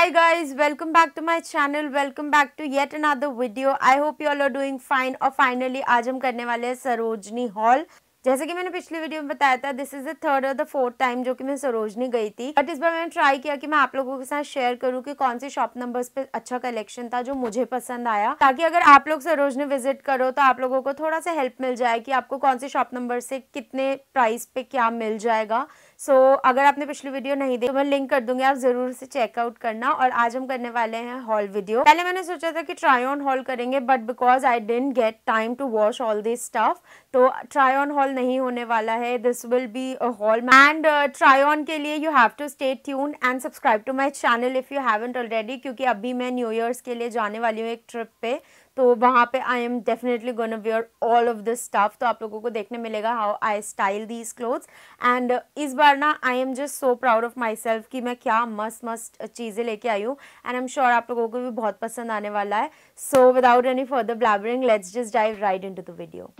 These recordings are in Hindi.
hi guys welcome back to my channel welcome back to yet another video i hope you all are doing fine or finally आज हम करने वाले हैं सरोजनी हॉल जैसे कि मैंने पिछले वीडियो में बताया था दिस इज द थर्ड और द फोर्थ टाइम जो कि मैं सरोजनी गई थी बट इस बार मैंने ट्राई किया कि मैं आप लोगों के साथ शेयर करूं कि कौन से शॉप नंबर्स पे अच्छा कलेक्शन था जो मुझे पसंद आया ताकि अगर आप लोग सरोजनी विजिट करो तो आप लोगों को थोड़ा सा हेल्प मिल जाए कि आपको कौन से शॉप नंबर से कितने प्राइस पे क्या मिल जाएगा सो so, अगर आपने पिछली वीडियो नहीं देखी तो मैं लिंक कर दूंगी आप जरूर से चेकआउट करना और आज हम करने वाले हैं हॉल वीडियो पहले मैंने सोचा था कि ट्राई ऑन हॉल करेंगे but because I didn't get time to wash all this stuff तो ट्राई ऑन हॉल नहीं होने वाला है this will be a haul and try on के लिए you have to stay tune and subscribe to my channel if you haven't already क्योंकि अभी मैं न्यू ईयर्स के लिए जाने वाली हूँ एक ट्रिप पे तो वहाँ पे I am definitely gonna wear all of this stuff तो आप लोगों को देखने मिलेगा how I style these clothes and इस बार ना I am just so proud of myself कि मैं क्या मस्त मस्त चीज़ें लेके आई हूँ एंड आई एम श्योर आप लोगों को भी बहुत पसंद आने वाला है so without any further blabbering let's just dive right into the video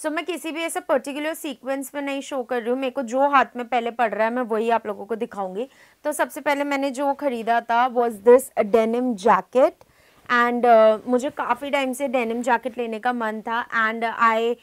so so, मैं किसी भी ऐसे पर्टिकुलर सीक्वेंस में नहीं शो कर रही हूँ मेरे को जो हाथ में पहले पड़ रहा है मैं वही आप लोगों को दिखाऊंगी तो सबसे पहले मैंने जो ख़रीदा था was this denim jacket and uh, मुझे काफ़ी टाइम से डेनिम जैकेट लेने का मन था and I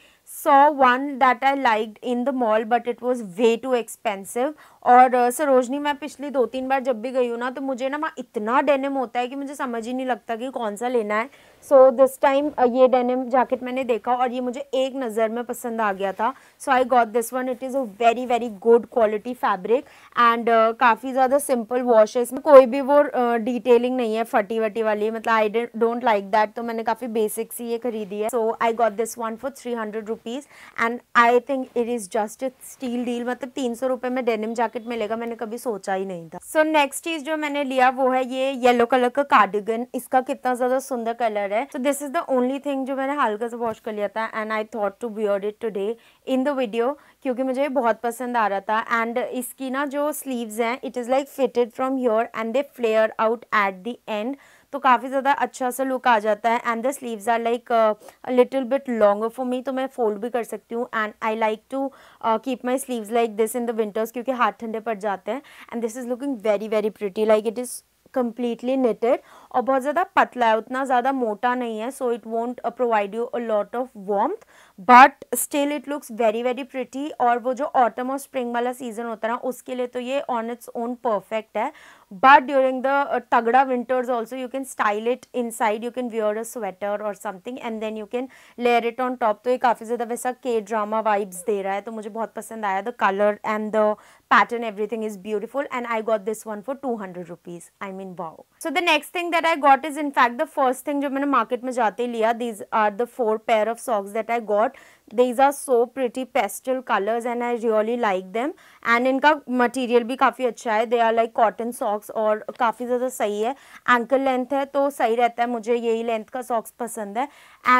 saw one that I like in the mall but it was way too expensive और uh, सरोजनी मैं पिछली दो तीन बार जब भी गई हूँ ना तो मुझे ना वहाँ इतना डेनिम होता है कि मुझे समझ ही नहीं लगता कि कौन सा लेना है सो दिस टाइम ये डेनिम जैकेट मैंने देखा और ये मुझे एक नज़र में पसंद आ गया था so I got this one it is a very very good quality fabric and काफ़ी ज़्यादा सिंपल वॉश है इसमें कोई भी वो डिटेलिंग uh, नहीं है फटी वटी वाली मतलब आई डोंट लाइक दैट तो मैंने काफ़ी बेसिक सी ये खरीदी है so I got this one for three hundred rupees and I think it is just a steal deal मतलब तीन सौ रुपये में डेनिम जैकेट मिलेगा मैंने कभी सोचा ही नहीं था सो नेक्स्ट चीज़ जो मैंने लिया वो है ये येलो कलर का कार्डिगन इसका कितना ज़्यादा सुंदर कलर है है तो this is the only thing जो मैंने हल्का सा वॉश कर लिया था एंड आई थॉट टू बियर्ड it today in the video क्योंकि मुझे ये बहुत पसंद आ रहा था एंड इसकी ना जो स्लीव्स हैं it is like fitted from here and they flare out at the end तो काफ़ी ज़्यादा अच्छा सा लुक आ जाता है and the sleeves are like little bit longer for me तो मैं फोल्ड भी कर सकती हूँ and I like to keep my sleeves like this in the winters क्योंकि हाथ ठंडे पड़ जाते हैं and this is looking very very pretty like it is completely knitted और बहुत ज़्यादा पतला है उतना ज़्यादा मोटा नहीं है so it won't provide you a lot of warm but still it looks very very pretty और वो जो ऑटम और स्प्रिंग वाला सीजन होता है ना उसके लिए तो ये ऑन इट्स ओन परफेक्ट है बट ड्यूरिंग द तगड़ा also you can style it inside you can wear a sweater और something and then you can layer it on top तो ये काफ़ी ज़्यादा वैसा के ड्रामा वाइब्स दे रहा है तो मुझे बहुत पसंद आया the colour and the pattern everything is beautiful and I got this one for two hundred rupees I mean wow so the next thing that that I got is in fact the first thing जो मैंने मार्केट में जाते ही लिया these are the four pair of socks that I got these are so pretty pastel colours and I really like them and इनका मटीरियल भी काफ़ी अच्छा है they are like cotton socks और काफ़ी ज़्यादा सही है एंकल लेंथ है तो सही रहता है मुझे यही लेंथ का सॉक्स पसंद है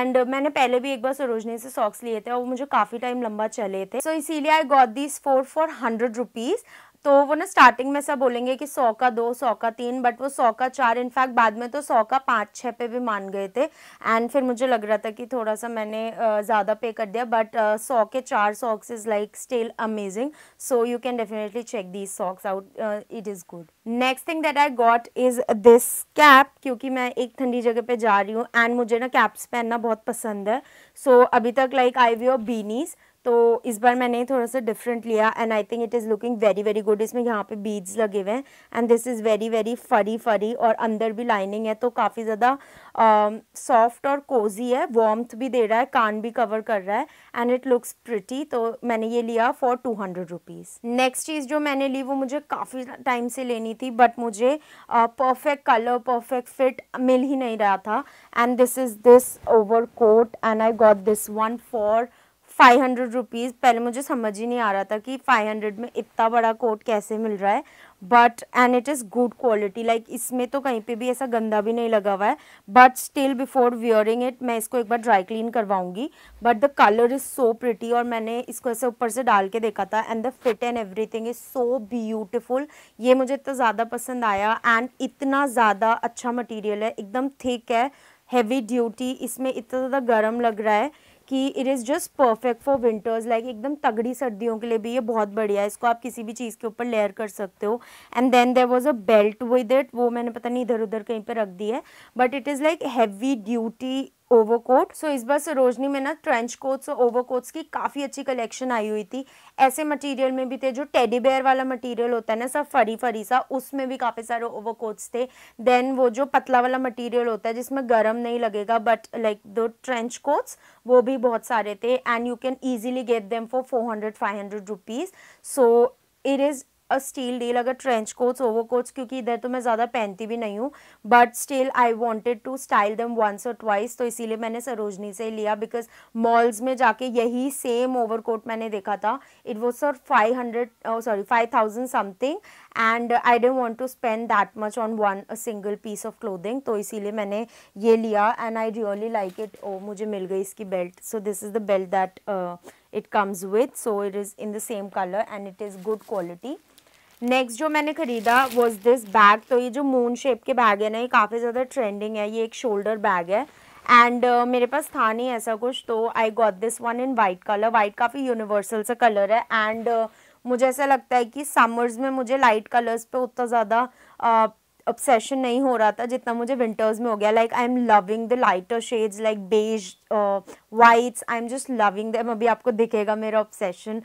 एंड मैंने पहले भी एक बार सरोजनी से सॉक्स लिए थे और वो मुझे काफ़ी टाइम लंबा चले थे सो so, इसीलिए I got these four for hundred rupees तो वो ना स्टार्टिंग में सब बोलेंगे कि सौ का दो सौ का तीन बट वो सौ का चार इनफैक्ट बाद में तो सौ का पाँच छः पे भी मान गए थे एंड फिर मुझे लग रहा था कि थोड़ा सा मैंने ज़्यादा पे कर दिया बट सौ के चार socks is like still amazing so you can definitely check these socks out it is good next thing that I got is this cap क्योंकि मैं एक ठंडी जगह पे जा रही हूँ एंड मुझे ना कैप्स पहनना बहुत पसंद है सो so, अभी तक like I we view beanies तो इस बार मैंने थोड़ा सा डिफरेंट लिया and I think it is looking very very good इसमें यहाँ पे बीड्स लगे हुए हैं and this is very very furry furry और अंदर भी लाइनिंग है तो काफ़ी ज़्यादा सॉफ्ट um, और कोजी है वॉम्थ भी दे रहा है कान भी कवर कर रहा है एंड इट लुक्स प्रिटी तो मैंने ये लिया for two hundred rupees next चीज़ जो मैंने ली वो मुझे काफ़ी टाइम से लेनी थी बट मुझे परफेक्ट कलर परफेक्ट फिट मिल ही नहीं रहा था and this is this overcoat and I got this one for five hundred rupees पहले मुझे समझ ही नहीं आ रहा था कि फाइव हंड्रेड में इतना बड़ा कोट कैसे मिल रहा है but and it is good quality like इसमें तो कहीं पे भी ऐसा गंदा भी नहीं लगा हुआ है but still before wearing it मैं इसको एक बार ड्राई क्लीन करवाऊंगी but the colour is so pretty और मैंने इसको ऐसे ऊपर से डाल के देखा था and the fit and everything is so beautiful ये मुझे इतना ज़्यादा पसंद आया एंड इतना ज़्यादा अच्छा मटीरियल है एकदम थिक है हैवी ड्यूटी इसमें इतना ज़्यादा गर्म लग रहा है कि it is just perfect for winters like एकदम तगड़ी सर्दियों के लिए भी ये बहुत बढ़िया है इसको आप किसी भी चीज़ के ऊपर लेयर कर सकते हो and then there was a belt with it वो मैंने पता नहीं इधर उधर कहीं पर रख दी है but it is like heavy duty overcoat so so, इस बार सरोजनी में ना ट्रेंच कोट्स और ओवरकोट्स की काफ़ी अच्छी कलेक्शन आई हुई थी ऐसे मटेरियल में भी थे जो टेडी बेयर वाला मटेरियल होता है ना सब फरी फरी सा उसमें भी काफ़ी सारे ओवरकोट्स थे देन वो जो पतला वाला मटेरियल होता है जिसमें गर्म नहीं लगेगा बट लाइक दो ट्रेंच कोट्स वो भी बहुत सारे थे and you can easily get them for four hundred five hundred rupees so it is a steal deal अगर ट्रेंच कोट्स ओवर कोट्स क्योंकि इधर तो मैं ज़्यादा पहनती भी नहीं हूँ but still I wanted to style them once और ट्वाइस तो इसीलिए मैंने सरोजनी से लिया बिकॉज मॉल्स में जाके यही सेम ओवर कोट मैंने देखा था it was sir five hundred sorry five thousand something and I didn't want to spend that much on one single piece of clothing तो इसीलिए मैंने ये लिया and I really like it ओ मुझे मिल गई इसकी belt so this is the belt that it comes with so it is in the same colour and it is good quality next जो मैंने खरीदा वॉज दिस बैग तो ये जो मून शेप के बैग है ना ये काफ़ी ज़्यादा ट्रेंडिंग है ये एक शोल्डर बैग है एंड uh, मेरे पास था नहीं ऐसा कुछ तो I got this one in white colour white काफ़ी यूनिवर्सल सा कलर है एंड uh, मुझे ऐसा लगता है कि समर्स में मुझे लाइट कलर्स पे उतना ज़्यादा uh, ऑब्सेशन नहीं हो रहा था जितना मुझे विंटर्स में हो गया like I am loving the lighter shades like beige whites I am just loving them अभी आपको दिखेगा मेरा ऑब्सेशन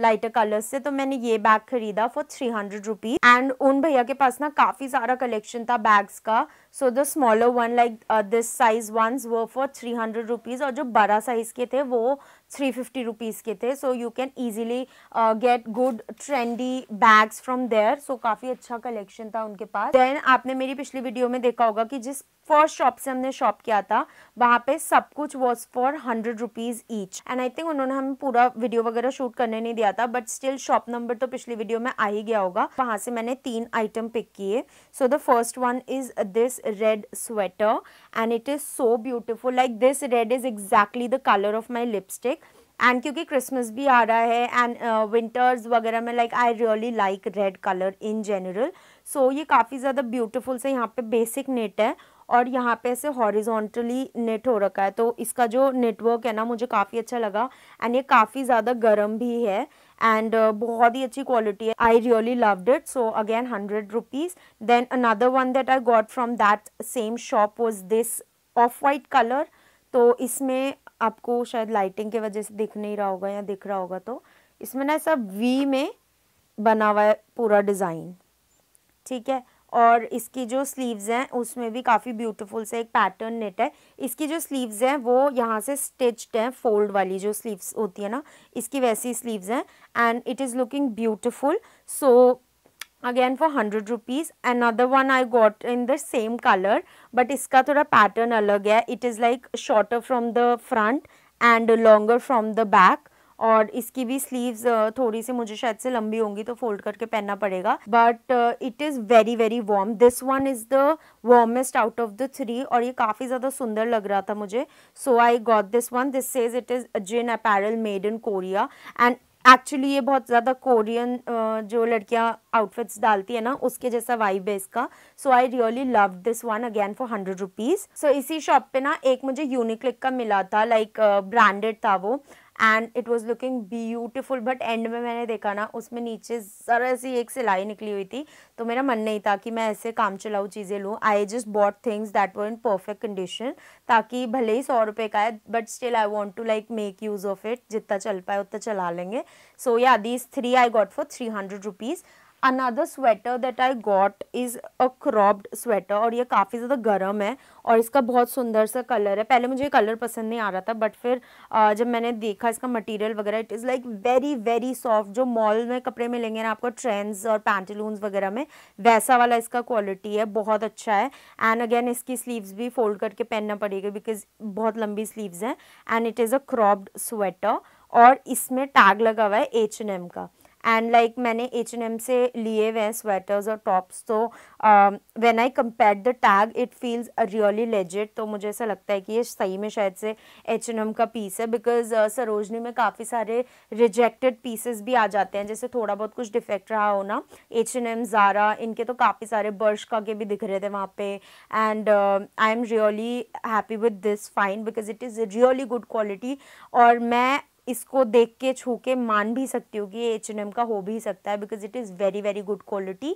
लाइटर कलर्स से तो मैंने ये बैग खरीदा for three hundred rupees and उन भैया के पास ना काफ़ी सारा कलेक्शन था बैग्स का so the smaller one like this size one वो फॉर थ्री हंड्रेड रुपीज़ और जो बड़ा साइज़ के थे वो थ्री फिफ्टी रुपीज़ के थे so you can easily get good trendy bags from there so काफ़ी अच्छा कलेक्शन था उनके पास देन आपने मेरी पिछली वीडियो में देखा होगा कि जिस फर्स्ट शॉप से हमने शॉप किया था वहाँ पे सब कुछ was for hundred rupees each and I think उन्होंने हमें पूरा वीडियो वगैरह शूट करने नहीं दिया था बट स्टिल शॉप नंबर तो पिछली वीडियो में आ ही गया होगा वहाँ से मैंने तीन आइटम पिक किए so the first one is this red sweater and it is so beautiful like this red is exactly the colour of my lipstick and क्योंकि क्रिसमस भी आ रहा है एंड विंटर्स uh, वगैरह में like I really like red colour in general so ये काफ़ी ज़्यादा ब्यूटीफुल से यहाँ पे बेसिक नेट है और यहाँ पे ऐसे हॉरिजॉन्टली नेट हो रखा है तो इसका जो नेटवर्क है ना मुझे काफ़ी अच्छा लगा एंड ये काफ़ी ज़्यादा गर्म भी है एंड uh, बहुत ही अच्छी क्वालिटी है I really loved it so again hundred rupees then another one that I got from that same shop was this of white colour तो इसमें आपको शायद लाइटिंग की वजह से दिख नहीं रहा होगा या दिख रहा होगा तो इसमें ना सब वी में बना हुआ है पूरा डिज़ाइन ठीक है और इसकी जो स्लीव्स हैं उसमें भी काफ़ी ब्यूटीफुल से एक पैटर्न नेट है इसकी जो स्लीव्स हैं वो यहाँ से स्टिच्ड हैं फोल्ड वाली जो स्लीव्स होती है ना इसकी वैसी स्लीव्स हैं and it is looking beautiful so again for hundred rupees and other one I got in the same colour but इसका थोड़ा पैटर्न अलग है it is like shorter from the front and longer from the back और इसकी भी स्लीव्स थोड़ी सी मुझे शायद से लंबी होंगी तो फोल्ड करके पहनना पड़ेगा but it is very very warm this one is the warmest out of the three और ये काफ़ी ज़्यादा सुंदर लग रहा था मुझे so I got this one this is it is जिन apparel made in Korea and actually ये बहुत ज़्यादा कोरियन जो लड़कियाँ आउटफिट्स डालती है ना उसके जैसा वाइब है इसका so I really love this one again for hundred rupees so इसी शॉप पे ना एक मुझे यूनिक्लिक का मिला था लाइक like, ब्रांडेड uh, था वो and it was looking beautiful but and में मैंने देखा ना उसमें नीचे ज़रा सी एक सिलाई निकली हुई थी तो मेरा मन नहीं था कि मैं ऐसे काम चलाऊ चीज़ें लूँ I just bought things that were in perfect condition ताकि भले ही सौ रुपये का है but still I want to like make use of it जितना चल पाए उतना चला लेंगे so yeah these three I got for three hundred rupees another sweater that I got is a cropped sweater और ये काफ़ी ज़्यादा गर्म है और इसका बहुत सुंदर सा कलर है पहले मुझे ये कलर पसंद नहीं आ रहा था बट फिर आ, जब मैंने देखा इसका मटेरियल वगैरह it is like very very soft जो मॉल में कपड़े मिलेंगे ना आपको ट्रेंड्स और पैंटलून्स वगैरह में वैसा वाला इसका क्वालिटी है बहुत अच्छा है एंड अगेन इसकी स्लीव्स भी फोल्ड करके पहनना पड़ेगा बिकॉज बहुत लंबी स्लीव्स हैं and it is a cropped sweater और इसमें टैग लगा हुआ है एच एन एम का एंड लाइक like, मैंने एच एन एम से लिए हुए हैं स्वेटर्स और टॉप्स तो when I compare the tag it feels really legit तो मुझे ऐसा लगता है कि ये सही में शायद से एच एन एम का पीस है बिकॉज uh, सरोजनी में काफ़ी सारे रिजेक्टेड पीसेस भी आ जाते हैं जैसे थोड़ा बहुत कुछ डिफेक्ट रहा हो ना एच एन एम ज़ारा इनके तो काफ़ी सारे बर्श का के भी दिख रहे थे वहाँ पे and I am really happy with this find because it is really good quality और मैं इसको देख के छू के मान भी सकती हो कि ये एच एन एम का हो भी सकता है because it is very very good quality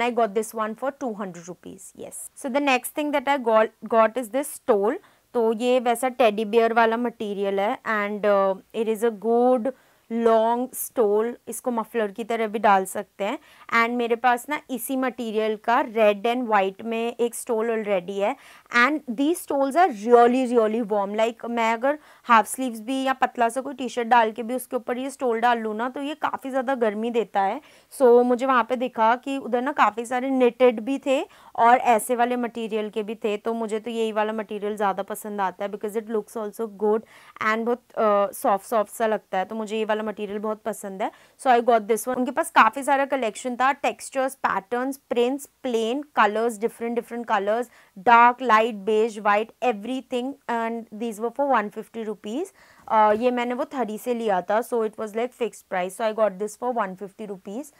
I got this one for two hundred rupees yes so the next thing that I got got is this stole तो ये वैसा टेडी बियर वाला मटीरियल है and it is a good long stole इसको मफलर की तरह भी डाल सकते हैं एंड मेरे पास ना इसी मटेरियल का रेड एंड वाइट में एक स्टोल ऑलरेडी है and the stoles are really really warm like मैं अगर हाफ स्लीव्स भी या पतला सा कोई टी शर्ट डाल के भी उसके ऊपर ये स्टोल डाल लूँ ना तो ये काफ़ी ज़्यादा गर्मी देता है सो so, मुझे वहाँ पर देखा कि उधर ना काफ़ी सारे नेटेड भी थे और ऐसे वाले मटेरियल के भी थे तो मुझे तो यही वाला मटेरियल ज़्यादा पसंद आता है because it looks also good and बहुत सॉफ्ट सॉफ्ट सा लगता है तो मुझे ये वाला मटेरियल बहुत पसंद है so I got this one उनके पास काफ़ी सारा कलेक्शन था textures patterns prints plain colours different different colours dark light beige white every thing and these वो फॉर वन फिफ्टी रुपीज़ ये मैंने वो थरी से लिया था so it was like fix price so I got this for one fifty rupees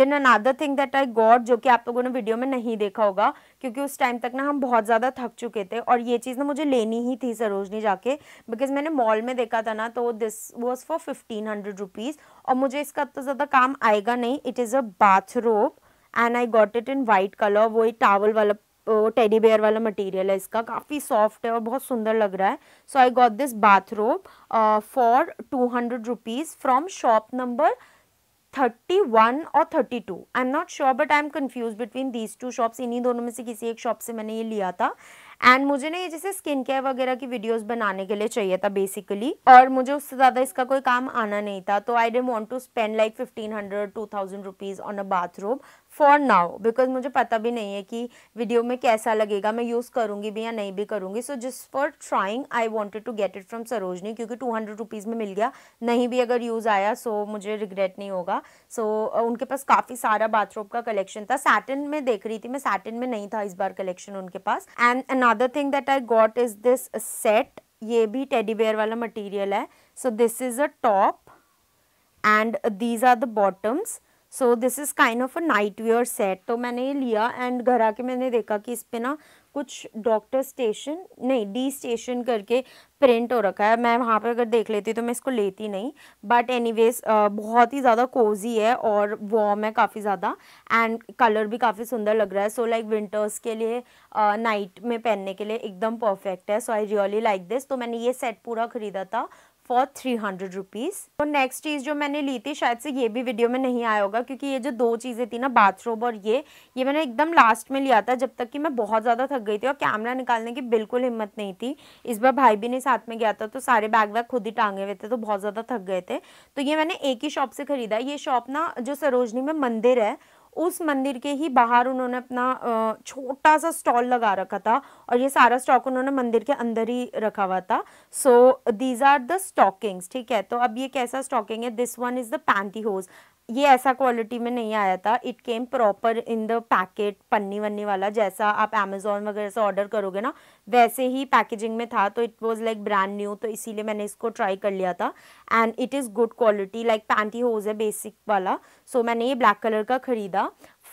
then another thing that I got जो कि आप लोगों ने वीडियो में नहीं देखा होगा क्योंकि उस टाइम तक ना हम बहुत ज़्यादा थक चुके थे और ये चीज़ ना मुझे लेनी ही थी सरोजनी जाके बिकॉज मैंने मॉल में देखा था ना तो this was for fifteen hundred rupees और मुझे इसका तो ज़्यादा काम आएगा नहीं it is a bathrobe and I got it in white colour वो टावल वाला वो टेडी बेयर वाला मटेरियल है इसका काफ़ी सॉफ्ट है और बहुत सुंदर लग रहा है so I got this bathrobe for two hundred rupees from shop number 31 और 32 I am not sure but I am confuse between these two shops इन्हीं दोनों में से किसी एक शॉप से मैंने ये लिया था एंड मुझे ना ये जैसे स्किन केयर वगैरह की वीडियोस बनाने के लिए चाहिए था बेसिकली और मुझे उससे ज़्यादा इसका कोई काम आना नहीं था तो I didn't want to spend like fifteen hundred two thousand rupees on a bathroom for now because मुझे पता भी नहीं है कि वीडियो में कैसा लगेगा मैं यूज़ करूँगी भी या नहीं भी करूँगी so just for trying I wanted to get it from Sarojini क्योंकि टू हंड्रेड रुपीज़ में मिल गया नहीं भी अगर यूज़ आया सो मुझे रिग्रेट नहीं होगा सो so, उनके पास काफ़ी सारा बाथरूम का कलेक्शन था सैटिन में देख रही थी मैं सैटिन में नहीं था इस बार कलेक्शन उनके पास and another thing that I got is this set ये भी टेडी बेयर वाला मटीरियल है so this is a top and these are the bottoms so this is kind of a night wear set तो मैंने ये लिया एंड घर आके मैंने देखा कि इस पर ना कुछ डॉक्टर स्टेशन नहीं डी स्टेशन करके प्रिंट हो रखा है मैं वहाँ पर अगर देख लेती तो मैं इसको लेती नहीं बट एनीवेज बहुत ही ज़्यादा कोजी है और वॉम है काफ़ी ज़्यादा एंड कलर भी काफ़ी सुंदर लग रहा है सो लाइक विंटर्स के लिए नाइट uh, में पहनने के लिए एकदम परफेक्ट है so I really like this तो मैंने ये सेट पूरा ख़रीदा था फॉर थ्री हंड्रेड रुपीज़ और नेक्स्ट चीज़ जो मैंने ली थी शायद से ये भी वीडियो में नहीं आया होगा क्योंकि ये जो दो चीज़ें थी ना बाथरूम और ये ये मैंने एकदम लास्ट में लिया था जब तक कि मैं बहुत ज़्यादा थक गई थी और कैमरा निकालने की बिल्कुल हिम्मत नहीं थी इस बार भाई भी नहीं साथ में गया था तो सारे बैग वैग खुद ही टांगे हुए थे तो बहुत ज़्यादा थक गए थे तो ये मैंने एक ही शॉप से ख़रीदा ये शॉप ना जो सरोजनी में मंदिर है उस मंदिर के ही बाहर उन्होंने अपना छोटा सा स्टॉल लगा रखा था और ये सारा स्टॉक उन्होंने मंदिर के अंदर ही रखा हुआ था so these are the stockings ठीक है तो अब ये कैसा स्टॉकिंग है this one is the panty hose ये ऐसा क्वालिटी में नहीं आया था it came proper in the packet पन्नी वन्नी वाला जैसा आप अमेजोन वगैरह से ऑर्डर करोगे ना वैसे ही पैकेजिंग में था तो it was like brand new तो इसीलिए मैंने इसको ट्राई कर लिया था and it is good quality like panty hose है बेसिक वाला सो so, मैंने ये ब्लैक कलर का ख़रीदा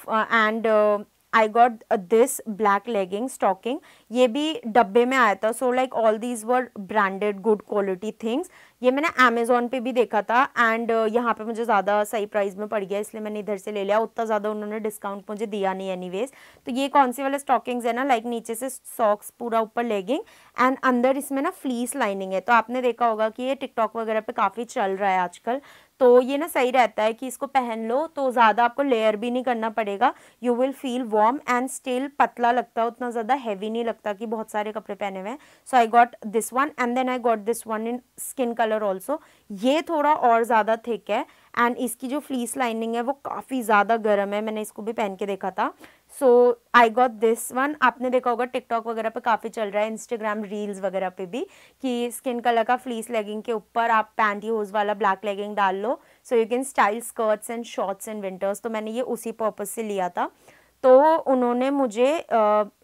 and uh, uh I got this black legging stocking ये भी डब्बे में आया था so like all these were branded good quality things ये मैंने अमेजोन पे भी देखा था एंड uh, यहाँ पे मुझे ज़्यादा सही प्राइस में पड़ गया इसलिए मैंने इधर से ले लिया उतना ज़्यादा उन्होंने डिस्काउंट मुझे दिया नहीं एनीवेज तो ये कौन सी वाले स्टॉकिंग्स है ना लाइक like, नीचे से सॉक्स पूरा ऊपर लेगिंग एंड अंदर इसमें ना फ्लीस लाइनिंग है तो आपने देखा होगा कि ये टिकटॉक वगैरह पे काफ़ी चल रहा है आजकल तो ये ना सही रहता है कि इसको पहन लो तो ज़्यादा आपको लेयर भी नहीं करना पड़ेगा you will feel warm and still पतला लगता है उतना ज़्यादा हैवी नहीं लगता कि बहुत सारे कपड़े पहने हुए हैं so I got this one and then I got this one in skin colour also ये थोड़ा और ज़्यादा थिक है एंड इसकी जो फ्लीस लाइनिंग है वो काफ़ी ज़्यादा गर्म है मैंने इसको भी पहन के देखा था so I got this one आपने देखा होगा टिकटॉक वगैरह पे काफ़ी चल रहा है इंस्टाग्राम रील्स वगैरह पे भी कि स्किन कलर का फ्लीस लेगिंग के ऊपर आप पैंटी होज वाला ब्लैक लेगिंग डाल लो so you can style skirts and shorts and winters तो मैंने ये उसी पर्पज़ से लिया था तो उन्होंने मुझे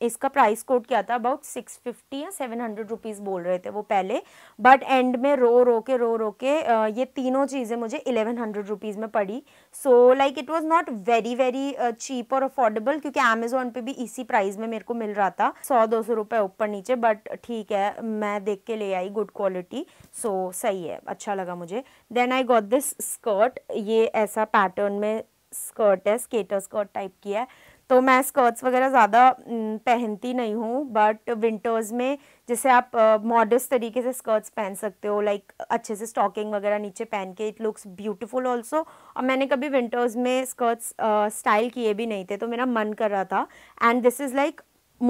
इसका प्राइस कोट किया था अबाउट सिक्स फिफ्टी या सेवन हंड्रेड रुपीज़ बोल रहे थे वो पहले बट एंड में रो रो के रो रो के ये तीनों चीज़ें मुझे इलेवन हंड्रेड रुपीज़ में पड़ी so like it was not very very cheap और अफोर्डेबल क्योंकि अमेजोन पे भी इसी प्राइस में मेरे को मिल रहा था सौ दो सौ रुपये ऊपर नीचे बट ठीक है मैं देख के ले आई गुड क्वालिटी सो सही है अच्छा लगा मुझे then I got this skirt ये ऐसा पैटर्न में स्कर्ट है स्केटर स्कर्ट टाइप की है तो मैं स्कर्ट्स वगैरह ज़्यादा पहनती नहीं हूँ बट विंटर्स में जैसे आप मॉडर्स uh, तरीके से स्कर्ट्स पहन सकते हो लाइक like, अच्छे से स्टॉकिंग वगैरह नीचे पहन के इट लुक्स ब्यूटीफुल ऑल्सो और मैंने कभी विंटर्स में स्कर्ट्स स्टाइल किए भी नहीं थे तो मेरा मन कर रहा था एंड दिस इज़ लाइक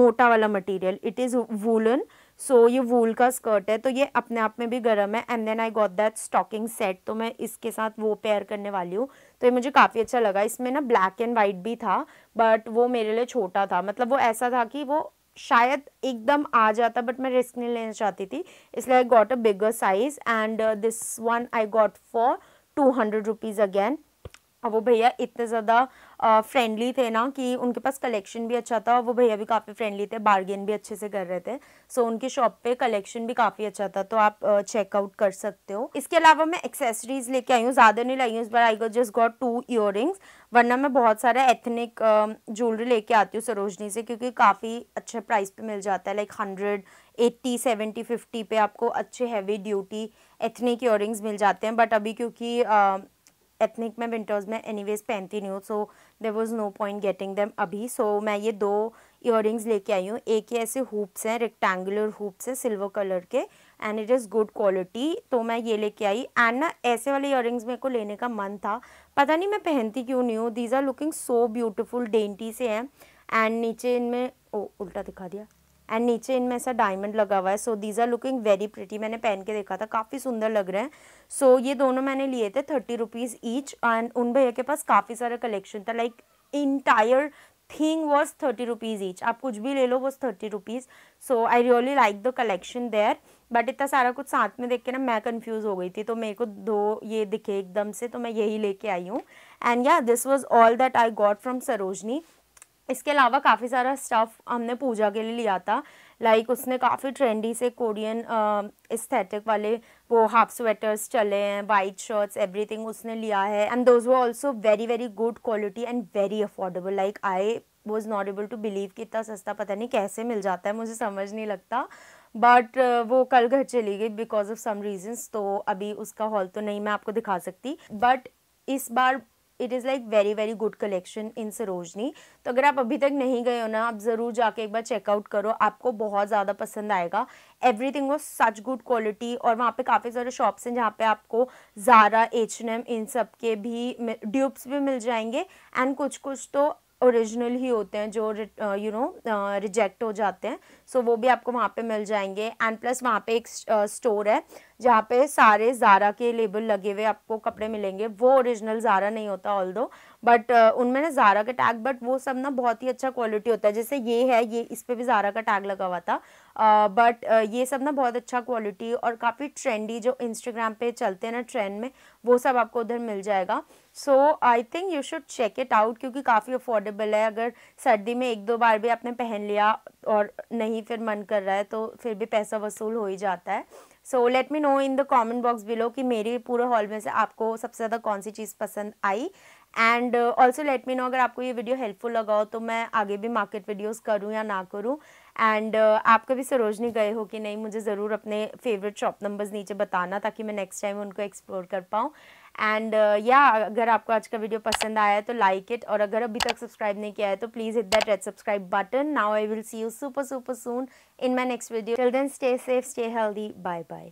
मोटा वाला material it is woollen so so, ये वूल का स्कर्ट है तो ये अपने आप में भी गर्म है and then I got that stocking set तो मैं इसके साथ वो पेयर करने वाली हूँ तो ये मुझे काफ़ी अच्छा लगा इसमें ना ब्लैक एंड वाइट भी था बट वो मेरे लिए छोटा था मतलब वो ऐसा था कि वो शायद एकदम आ जाता बट मैं रिस्क नहीं लेना चाहती थी इसलिए I got a bigger size and this one I got for two hundred rupees again और वो भैया इतने ज़्यादा फ्रेंडली थे ना कि उनके पास कलेक्शन भी अच्छा था और वो भैया भी काफ़ी फ्रेंडली थे बार्गेन भी अच्छे से कर रहे थे सो so, उनकी शॉप पे कलेक्शन भी काफ़ी अच्छा था तो आप चेकआउट कर सकते हो इसके अलावा मैं एक्सेसरीज लेके आई हूँ ज़्यादा नहीं लाई हूँ इस बार I go just got two ear वरना मैं बहुत सारे एथनिक ज्वेलरी लेके आती हूँ सरोजनी से क्योंकि काफ़ी अच्छे प्राइस पर मिल जाता है like hundred eighty seventy fifty पे आपको अच्छे हैवी ड्यूटी एथनिक ईयर मिल जाते हैं बट अभी क्योंकि एथनिक मैं विंटर्स में एनी वेज पहनती नहीं हूँ so there was no point getting them अभी सो so, मैं ये दो इयर लेके आई हूँ एक ये ऐसे हुप्स हैं रेक्टेंगुलर हुप्स हैं सिल्वर कलर के and it is good quality तो मैं ये लेके आई एंड ना ऐसे वाले इयर मेरे को लेने का मन था पता नहीं मैं पहनती क्यों नहीं हूँ these are looking so beautiful dainty से हैं एंड नीचे इनमें ओ उल्टा दिखा दिया एंड नीचे इनमें ऐसा डायमंड लगा हुआ है so these are looking very pretty मैंने पहन के देखा था काफ़ी सुंदर लग रहे हैं सो so, ये दोनों मैंने लिए थे थर्टी रुपीज़ ईच एंड उन भैया के पास काफ़ी सारा कलेक्शन था like entire thing was thirty rupees each आप कुछ भी ले लो was thirty rupees so I really like the collection there but इतना सारा कुछ साथ में देख के ना मैं कन्फ्यूज हो गई थी तो मेरे को दो ये दिखे एकदम से तो मैं यही लेके आई हूँ and yeah this was all that I got from Sarojini इसके अलावा काफ़ी सारा स्टफ़ हमने पूजा के लिए लिया था लाइक उसने काफ़ी ट्रेंडी से कोरियन इस्थेटिक वाले वो हाफ स्वेटर्स चले हैं वाइट शर्ट्स एवरीथिंग उसने लिया है एंड दोज वो also very very good quality and very affordable like I was not able to believe कि इतना सस्ता पता नहीं कैसे मिल जाता है मुझे समझ नहीं लगता बट uh, वो कल घर चली गई बिकॉज ऑफ सम रीजन्स तो अभी उसका हॉल तो नहीं मैं आपको दिखा सकती बट इस बार it is like very very good collection in Sarojini तो अगर आप अभी तक नहीं गए हो ना आप ज़रूर जाके एक बार चेकआउट करो आपको बहुत ज़्यादा पसंद आएगा everything was such good quality और वहाँ पे काफ़ी सारे शॉप्स हैं जहाँ पे आपको ज़ारा एच एन एम इन सब के भी ड्यूब्स भी मिल जाएंगे एंड कुछ कुछ तो ओरिजिनल ही होते हैं जो यू नो रिजेक्ट हो जाते हैं सो so, वो भी आपको वहाँ पे मिल जाएंगे एंड प्लस वहाँ पे एक स्टोर है जहाँ पे सारे ज़ारा के लेबल लगे हुए आपको कपड़े मिलेंगे वो ओरिजिनल ज़ारा नहीं होता ऑल बट uh, उनमें ना ज़ारा का टैग बट वो सब ना बहुत ही अच्छा क्वालिटी होता है जैसे ये है ये इस पर भी ज़ारा का टैग लगा हुआ था बट uh, uh, ये सब ना बहुत अच्छा क्वालिटी और काफ़ी ट्रेंडी जो इंस्टाग्राम पे चलते हैं ना ट्रेंड में वो सब आपको उधर मिल जाएगा so I think you should check it out क्योंकि काफ़ी अफोर्डेबल है अगर सर्दी में एक दो बार भी आपने पहन लिया और नहीं फिर मन कर रहा है तो फिर भी पैसा वसूल हो ही जाता है so let me know in the comment box below कि मेरे पूरे हॉल में से आपको सबसे ज़्यादा कौन सी चीज़ पसंद आई and also let me know अगर आपको ये वीडियो हेल्पफुल लगा हो तो मैं आगे भी मार्केट वीडियोस करूँ या ना करूँ एंड uh, आप कभी सरोजनी गए हो कि नहीं मुझे ज़रूर अपने फेवरेट शॉप नंबर्स नीचे बताना ताकि मैं नेक्स्ट टाइम उनको एक्सप्लोर कर पाऊँ एंड uh, या अगर आपको आज का वीडियो पसंद आया है तो लाइक इट और अगर अभी तक सब्सक्राइब नहीं किया है तो please hit that red subscribe button now I will see you super super soon in my next video till then stay safe stay healthy bye bye